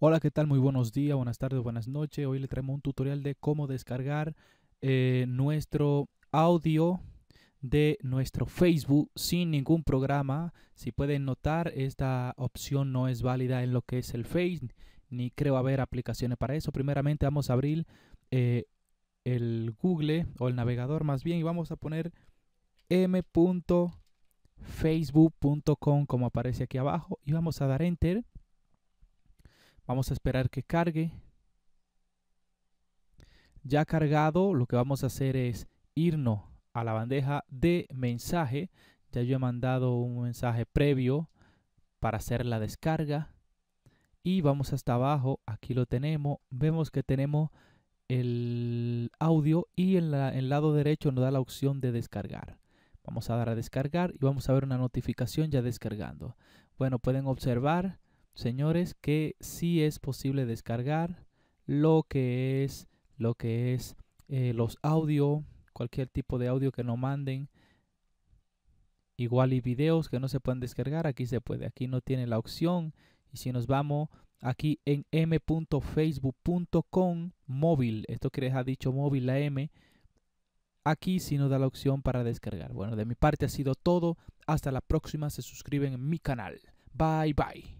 Hola, ¿qué tal? Muy buenos días, buenas tardes, buenas noches. Hoy le traemos un tutorial de cómo descargar eh, nuestro audio de nuestro Facebook sin ningún programa. Si pueden notar, esta opción no es válida en lo que es el Face, ni creo haber aplicaciones para eso. Primeramente vamos a abrir eh, el Google o el navegador más bien y vamos a poner m.facebook.com como aparece aquí abajo y vamos a dar enter Vamos a esperar que cargue. Ya cargado, lo que vamos a hacer es irnos a la bandeja de mensaje. Ya yo he mandado un mensaje previo para hacer la descarga. Y vamos hasta abajo, aquí lo tenemos. Vemos que tenemos el audio y en, el lado derecho nos da la opción de descargar. Vamos a dar a descargar y vamos a ver una notificación ya descargando. Bueno, pueden observar señores, que sí es posible descargar lo que es, lo que es eh, los audio, cualquier tipo de audio que nos manden. Igual y videos que no se pueden descargar, aquí se puede, aquí no tiene la opción. Y si nos vamos aquí en m.facebook.com móvil, esto que les ha dicho móvil la M, aquí sí nos da la opción para descargar. Bueno, de mi parte ha sido todo. Hasta la próxima, se suscriben en mi canal. Bye bye.